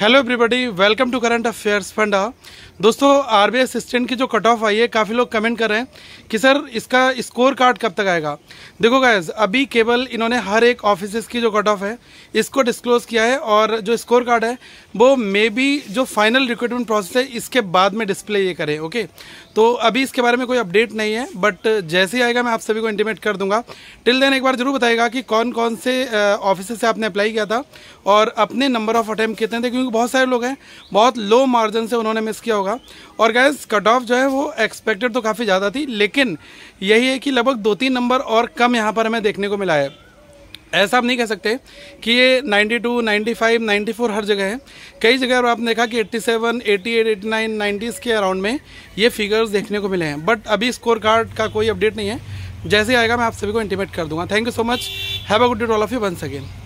hello everybody welcome to current affairs funda दोस्तों R B assistant की जो कट ऑफ आई है काफ़ी लोग कमेंट कर रहे हैं कि सर इसका स्कोर कार्ड कब तक आएगा देखो गायज अभी केवल इन्होंने हर एक ऑफिस की जो कट ऑफ है इसको डिस्क्लोज किया है और जो स्कोर कार्ड है वो मे बी जो फाइनल रिक्रूटमेंट प्रोसेस है इसके बाद में डिस्प्ले ये करें ओके तो अभी इसके बारे में कोई अपडेट नहीं है बट जैसे ही आएगा मैं आप सभी को इंटीमेट कर दूंगा टिल देन एक बार जरूर बताएगा कि कौन कौन से ऑफिस से आपने अप्लाई किया था और अपने नंबर ऑफ अटैम्प कितने थे क्योंकि क्योंकि बहुत सारे लोग हैं बहुत लो मार्जिन से उन्होंने मिस किया होगा और गैस कट ऑफ जो है वो एक्सपेक्टेड तो काफ़ी ज़्यादा थी लेकिन यही है कि लगभग दो तीन नंबर और कम यहाँ पर हमें देखने को मिला है ऐसा आप नहीं कह सकते कि ये 92, 95, 94 हर जगह है कई जगह पर आपने देखा कि 87, 88, 89, 90s के अराउंड में ये फिगर्स देखने को मिले हैं बट अभी स्कोर कार्ड का कोई अपडेट नहीं है जैसे आएगा मैं आप सभी को इंटीमेट कर दूंगा thank you so much have a good day all of you once again